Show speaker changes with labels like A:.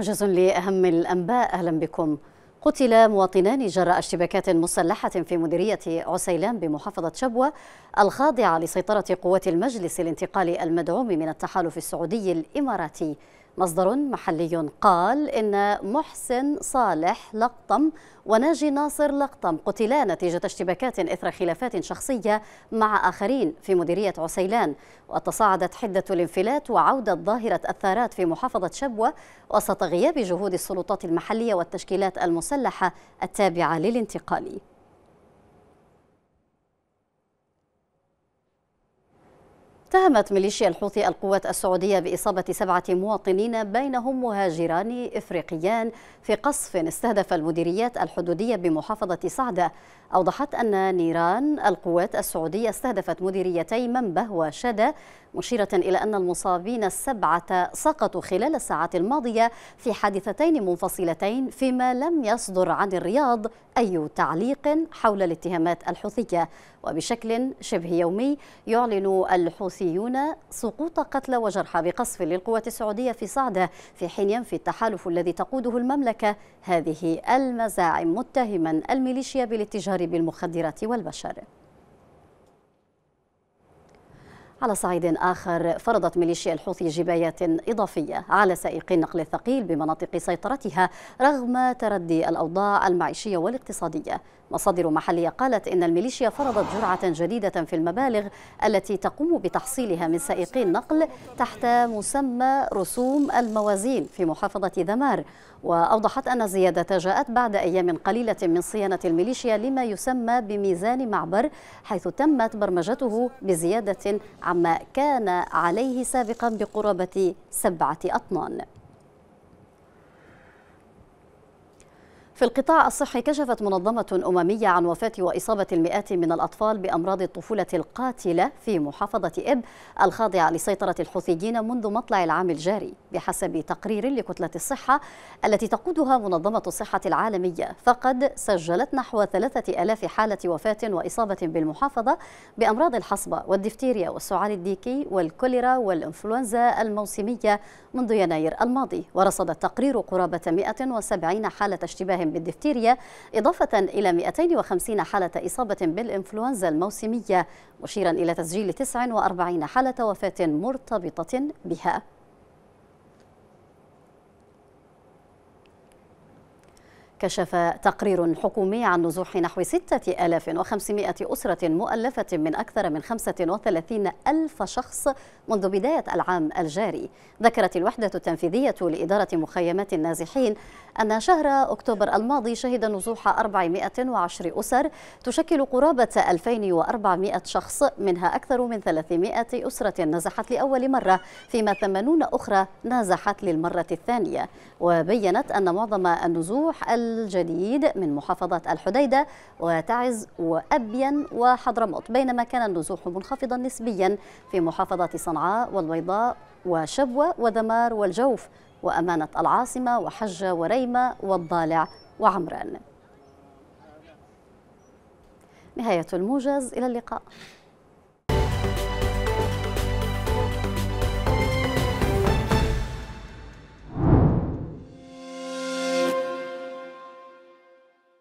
A: موجز لأهم الأنباء أهلا بكم قتل مواطنان جراء اشتباكات مسلحة في مديرية عسيلان بمحافظة شبوة الخاضعة لسيطرة قوات المجلس الانتقالي المدعوم من التحالف السعودي الإماراتي مصدر محلي قال إن محسن صالح لقطم وناجي ناصر لقطم قتلا نتيجة اشتباكات إثر خلافات شخصية مع آخرين في مديرية عسيلان وتصاعدت حدة الانفلات وعودة ظاهرة الثارات في محافظة شبوة وسط غياب جهود السلطات المحلية والتشكيلات المسلحة التابعة للانتقالي اتهمت ميليشيا الحوثي القوات السعودية بإصابة سبعة مواطنين بينهم مهاجران إفريقيان في قصف استهدف المديريات الحدودية بمحافظة صعدة أوضحت أن نيران القوات السعودية استهدفت مديريتي منبه وشدة مشيرة إلى أن المصابين السبعة سقطوا خلال الساعات الماضية في حادثتين منفصلتين فيما لم يصدر عن الرياض أي تعليق حول الاتهامات الحوثية وبشكل شبه يومي يعلن الحوثي الحوثيون سقوط قتلى وجرحى بقصف للقوات السعودية في صعدة في حين ينفي التحالف الذي تقوده المملكة هذه المزاعم متهما الميليشيا بالاتجار بالمخدرات والبشر على صعيد آخر فرضت ميليشيا الحوثي جبايات إضافية على سائقي النقل الثقيل بمناطق سيطرتها رغم تردي الأوضاع المعيشية والاقتصادية مصادر محلية قالت إن الميليشيا فرضت جرعة جديدة في المبالغ التي تقوم بتحصيلها من سائقي النقل تحت مسمى رسوم الموازين في محافظة ذمار وأوضحت أن الزيادة جاءت بعد أيام قليلة من صيانة الميليشيا لما يسمى بميزان معبر حيث تمت برمجته بزيادة عما كان عليه سابقا بقرابة سبعة أطنان في القطاع الصحي كشفت منظمة أممية عن وفاة وإصابة المئات من الأطفال بأمراض الطفولة القاتلة في محافظة إب الخاضعة لسيطرة الحوثيين منذ مطلع العام الجاري بحسب تقرير لكتلة الصحة التي تقودها منظمة الصحة العالمية فقد سجلت نحو 3000 حالة وفاة وإصابة بالمحافظة بأمراض الحصبة والدفتيريا والسعال الديكي والكوليرا والإنفلونزا الموسمية منذ يناير الماضي ورصد التقرير قرابة 170 حالة اشتباه بالدفتيريا إضافة إلى 250 حالة إصابة بالإنفلونزا الموسمية مشيرا إلى تسجيل 49 حالة وفاة مرتبطة بها كشف تقرير حكومي عن نزوح نحو 6500 أسرة مؤلفة من أكثر من 35 ألف شخص منذ بداية العام الجاري ذكرت الوحدة التنفيذية لإدارة مخيمات النازحين أن شهر أكتوبر الماضي شهد نزوح 410 أسر تشكل قرابة 2400 شخص منها أكثر من 300 أسرة نزحت لأول مرة فيما 80 أخرى نازحت للمرة الثانية وبينت أن معظم النزوح الجديد من محافظة الحديدة وتعز وأبين وحضرموت بينما كان النزوح منخفضا نسبيا في محافظة صنعاء والبيضاء وشبوة وذمار والجوف وأمانة العاصمة وحجة وريمة والضالع وعمران نهاية الموجز إلى اللقاء